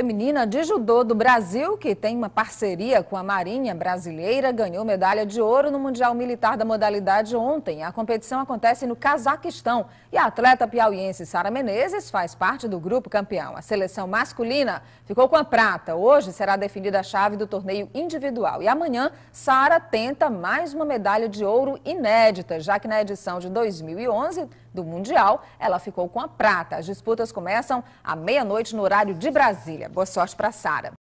feminina de judô do Brasil, que tem uma parceria com a Marinha Brasileira, ganhou medalha de ouro no Mundial Militar da modalidade ontem. A competição acontece no Cazaquistão e a atleta piauiense Sara Menezes faz parte do grupo campeão. A seleção masculina ficou com a prata. Hoje será definida a chave do torneio individual e amanhã Sara tenta mais uma medalha de ouro inédita, já que na edição de 2011 do Mundial, ela ficou com a prata. As disputas começam à meia-noite no horário de Brasília. Boa sorte para Sara.